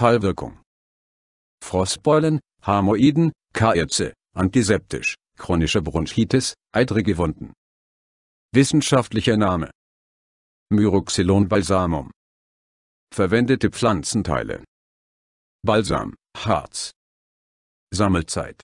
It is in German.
Heilwirkung. Frostbeulen, Hämoiden, Kairze, antiseptisch, chronische Bronchitis, eitrige Wunden. Wissenschaftlicher Name. Myroxylon balsamum. Verwendete Pflanzenteile. Balsam, Harz. Sammelzeit